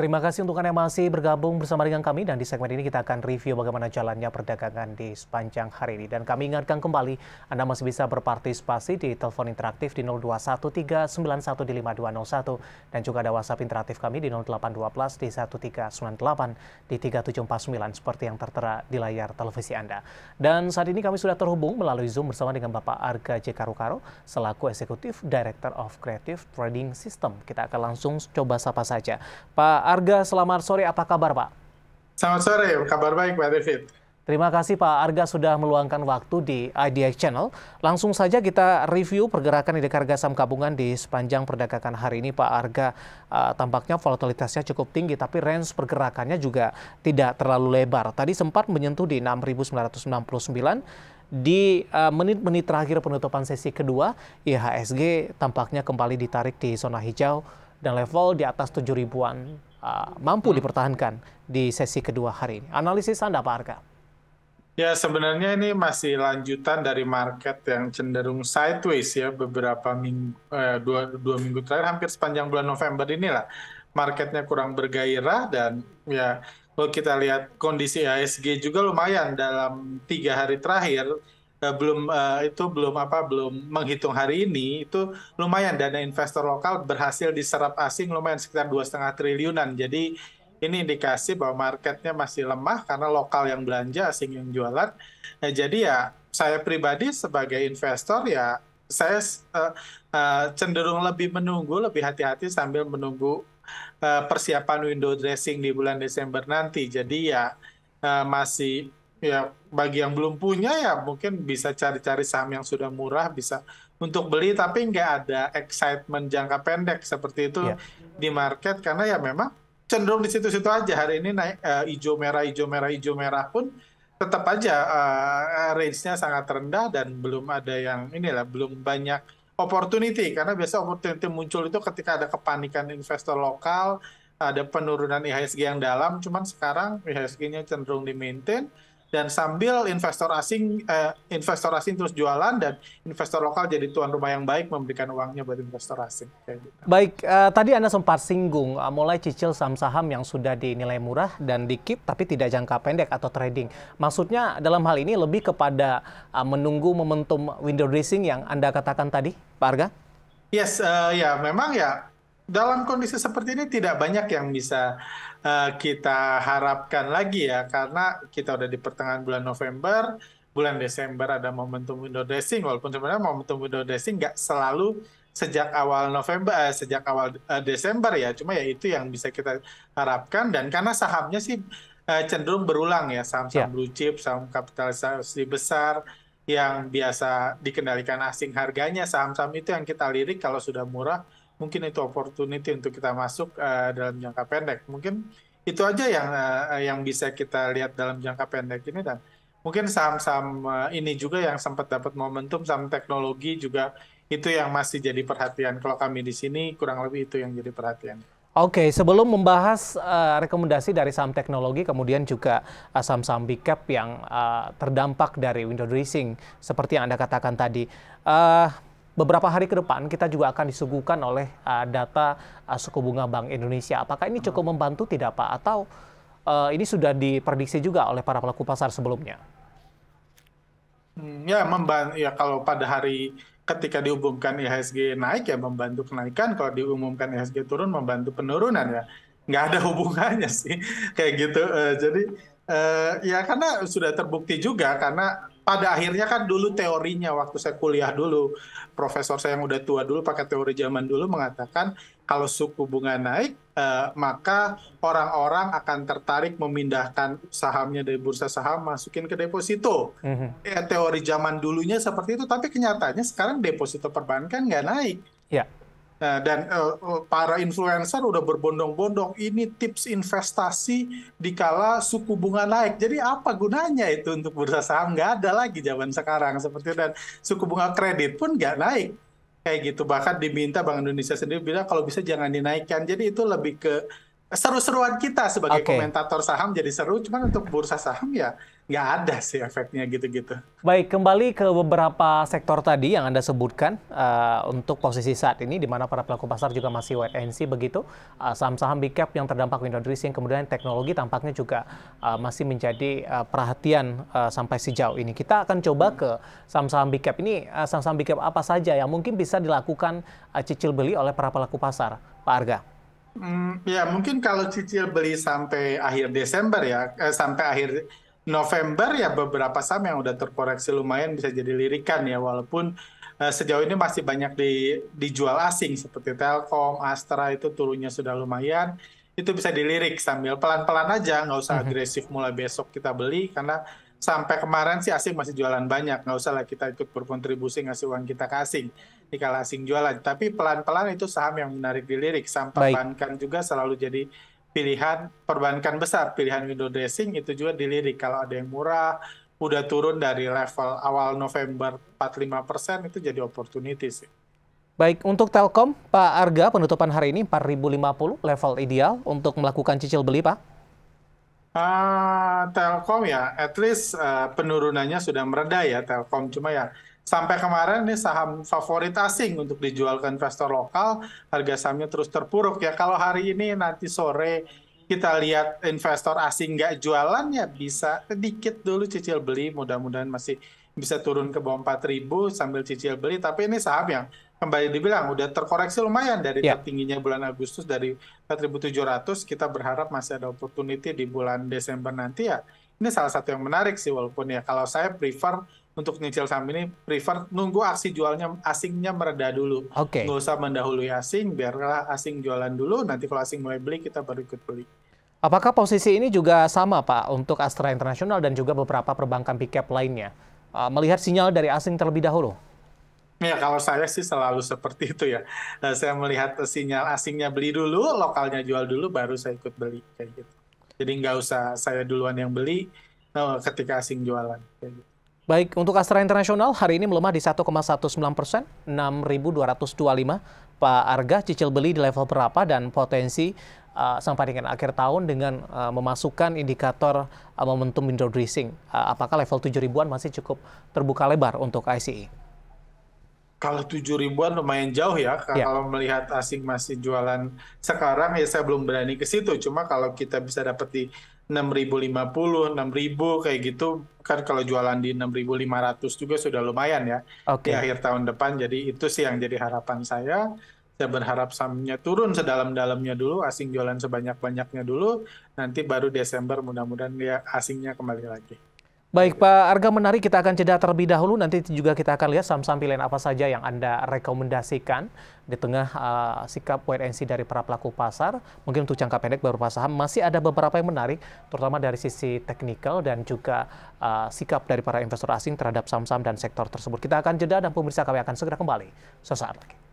Terima kasih untuk Anda yang masih bergabung bersama dengan kami dan di segmen ini kita akan review bagaimana jalannya perdagangan di sepanjang hari ini. Dan kami ingatkan kembali, Anda masih bisa berpartisipasi di telepon interaktif di 0213915201 dan juga ada WhatsApp interaktif kami di 0812 di 1398 di 3749 seperti yang tertera di layar televisi Anda. Dan saat ini kami sudah terhubung melalui Zoom bersama dengan Bapak Arga J. Karukaro selaku Eksekutif Director of Creative Trading System. Kita akan langsung coba sapa saja. Pak Arga, selamat sore. Apa kabar, Pak? Selamat sore. Kabar baik, Pak David. Terima kasih Pak Arga sudah meluangkan waktu di IDX Channel. Langsung saja kita review pergerakan indeks harga saham gabungan di sepanjang perdagangan hari ini Pak Arga. Uh, tampaknya volatilitasnya cukup tinggi tapi range pergerakannya juga tidak terlalu lebar. Tadi sempat menyentuh di 6.969 di eh, menit-menit uh, menit -menit terakhir penutupan sesi kedua, IHSG tampaknya kembali ditarik di zona hijau dan level di atas 7 ribuan uh, mampu hmm. dipertahankan di sesi kedua hari ini. Analisis Anda Pak Arka. Ya sebenarnya ini masih lanjutan dari market yang cenderung sideways ya beberapa minggu eh, dua, dua minggu terakhir hampir sepanjang bulan November inilah marketnya kurang bergairah dan ya kalau kita lihat kondisi ASG juga lumayan dalam tiga hari terakhir Eh, belum uh, itu belum apa belum menghitung hari ini itu lumayan dana investor lokal berhasil diserap asing lumayan sekitar dua setengah triliunan jadi ini indikasi bahwa marketnya masih lemah karena lokal yang belanja asing yang jualan nah, jadi ya saya pribadi sebagai investor ya saya uh, uh, cenderung lebih menunggu lebih hati-hati sambil menunggu uh, persiapan window dressing di bulan Desember nanti jadi ya uh, masih ya bagi yang belum punya ya mungkin bisa cari-cari saham yang sudah murah bisa untuk beli tapi nggak ada excitement jangka pendek seperti itu yeah. di market karena ya memang cenderung di situ-situ aja hari ini naik uh, hijau merah hijau merah hijau merah pun tetap aja uh, range-nya sangat rendah dan belum ada yang inilah belum banyak opportunity karena biasa opportunity muncul itu ketika ada kepanikan investor lokal ada penurunan IHSG yang dalam cuman sekarang IHSG-nya cenderung di maintain dan sambil investor asing eh, investor asing terus jualan dan investor lokal jadi tuan rumah yang baik memberikan uangnya buat investor asing. Gitu. Baik, eh, tadi Anda sempat singgung eh, mulai cicil saham-saham yang sudah dinilai murah dan dikip tapi tidak jangka pendek atau trading. Maksudnya dalam hal ini lebih kepada eh, menunggu momentum window dressing yang Anda katakan tadi, Pak Arga? Yes, uh, ya memang ya dalam kondisi seperti ini tidak banyak yang bisa uh, kita harapkan lagi ya karena kita udah di pertengahan bulan November, bulan Desember ada momentum window dressing walaupun sebenarnya momentum window dressing nggak selalu sejak awal November eh, sejak awal eh, Desember ya cuma ya itu yang bisa kita harapkan dan karena sahamnya sih eh, cenderung berulang ya saham-saham yeah. blue chip, saham kapitalisasi besar yang biasa dikendalikan asing harganya saham-saham itu yang kita lirik kalau sudah murah mungkin itu opportunity untuk kita masuk uh, dalam jangka pendek. Mungkin itu aja yang uh, yang bisa kita lihat dalam jangka pendek ini dan mungkin saham-saham uh, ini juga yang sempat dapat momentum saham teknologi juga itu yang masih jadi perhatian. Kalau kami di sini kurang lebih itu yang jadi perhatian. Oke, okay, sebelum membahas uh, rekomendasi dari saham teknologi, kemudian juga uh, saham-saham big cap yang uh, terdampak dari window dressing, seperti yang Anda katakan tadi, uh, beberapa hari ke depan kita juga akan disuguhkan oleh uh, data uh, suku bunga Bank Indonesia. Apakah ini cukup hmm. membantu tidak Pak? Atau uh, ini sudah diprediksi juga oleh para pelaku pasar sebelumnya? Hmm, ya, membantu, ya kalau pada hari ketika diumumkan IHSG naik ya membantu kenaikan, kalau diumumkan IHSG turun membantu penurunan ya. Nggak ada hubungannya sih kayak gitu. Uh, jadi uh, ya karena sudah terbukti juga karena pada akhirnya kan dulu teorinya waktu saya kuliah dulu profesor saya yang udah tua dulu pakai teori zaman dulu mengatakan kalau suku bunga naik eh, maka orang-orang akan tertarik memindahkan sahamnya dari bursa saham masukin ke deposito. Mm-hmm. Eh, teori zaman dulunya seperti itu tapi kenyataannya sekarang deposito perbankan nggak naik. Yeah. Nah, dan uh, para influencer udah berbondong-bondong ini tips investasi di kala suku bunga naik. Jadi apa gunanya itu untuk bursa saham? Nggak ada lagi zaman sekarang seperti dan suku bunga kredit pun nggak naik kayak gitu. Bahkan diminta Bank Indonesia sendiri bilang kalau bisa jangan dinaikkan. Jadi itu lebih ke seru-seruan kita sebagai okay. komentator saham jadi seru, cuman untuk bursa saham ya nggak ada sih efeknya gitu-gitu. Baik, kembali ke beberapa sektor tadi yang Anda sebutkan uh, untuk posisi saat ini, di mana para pelaku pasar juga masih wait and see begitu. Uh, saham-saham big cap yang terdampak window dressing, kemudian teknologi tampaknya juga uh, masih menjadi uh, perhatian uh, sampai sejauh ini. Kita akan coba ke saham-saham big ini, uh, saham-saham big cap apa saja yang mungkin bisa dilakukan uh, cicil beli oleh para pelaku pasar, Pak Arga? Hmm, ya mungkin kalau cicil beli sampai akhir Desember ya, eh, sampai akhir November ya beberapa saham yang udah terkoreksi lumayan bisa jadi lirikan ya, walaupun eh, sejauh ini masih banyak di, dijual asing seperti Telkom, Astra itu turunnya sudah lumayan, itu bisa dilirik sambil pelan-pelan aja, nggak usah mhm. agresif mulai besok kita beli karena sampai kemarin sih asing masih jualan banyak. Nggak usah lah kita ikut berkontribusi ngasih uang kita ke asing. kalau asing jualan. Tapi pelan-pelan itu saham yang menarik dilirik. Saham perbankan juga selalu jadi pilihan perbankan besar. Pilihan window dressing itu juga dilirik. Kalau ada yang murah, udah turun dari level awal November 45% itu jadi opportunity sih. Baik, untuk Telkom, Pak Arga penutupan hari ini 4050 level ideal untuk melakukan cicil beli, Pak? Uh, Telkom ya, at least uh, penurunannya sudah mereda ya Telkom. Cuma ya sampai kemarin ini saham favorit asing untuk dijual ke investor lokal, harga sahamnya terus terpuruk ya. Kalau hari ini nanti sore kita lihat investor asing nggak jualan ya bisa sedikit dulu cicil beli, mudah-mudahan masih bisa turun ke bawah 4000 sambil cicil beli. Tapi ini saham yang kembali dibilang udah terkoreksi lumayan dari yeah. tertingginya bulan Agustus dari 4.700 kita berharap masih ada opportunity di bulan Desember nanti ya ini salah satu yang menarik sih walaupun ya kalau saya prefer untuk nyicil saham ini prefer nunggu aksi jualnya asingnya mereda dulu okay. nggak usah mendahului asing biarlah asing jualan dulu nanti kalau asing mulai beli kita baru ikut beli Apakah posisi ini juga sama Pak untuk Astra Internasional dan juga beberapa perbankan pickup e lainnya? Uh, melihat sinyal dari asing terlebih dahulu? Ya kalau saya sih selalu seperti itu ya. Nah, saya melihat sinyal asingnya beli dulu, lokalnya jual dulu, baru saya ikut beli kayak gitu. Jadi nggak usah saya duluan yang beli no, eh, ketika asing jualan. Kayak gitu. Baik, untuk Astra Internasional hari ini melemah di 1,19 persen, 6.225. Pak Arga, cicil beli di level berapa dan potensi uh, eh, sampai dengan akhir tahun dengan uh, memasukkan indikator uh, momentum window dressing? Uh, apakah level tujuh ribuan masih cukup terbuka lebar untuk ICE? kalau tujuh ribuan lumayan jauh ya. Yeah. Kalau melihat asing masih jualan sekarang ya saya belum berani ke situ. Cuma kalau kita bisa dapat di enam ribu kayak gitu kan kalau jualan di enam ribu lima ratus juga sudah lumayan ya okay. di akhir tahun depan. Jadi itu sih yang jadi harapan saya. Saya berharap sahamnya turun sedalam-dalamnya dulu, asing jualan sebanyak-banyaknya dulu. Nanti baru Desember mudah-mudahan ya asingnya kembali lagi. Baik Pak Arga menarik kita akan jeda terlebih dahulu nanti juga kita akan lihat saham-saham pilihan apa saja yang Anda rekomendasikan di tengah uh, sikap wait dari para pelaku pasar. Mungkin untuk jangka pendek beberapa saham masih ada beberapa yang menarik terutama dari sisi teknikal dan juga uh, sikap dari para investor asing terhadap saham-saham dan sektor tersebut. Kita akan jeda dan pemirsa kami akan segera kembali sesaat lagi.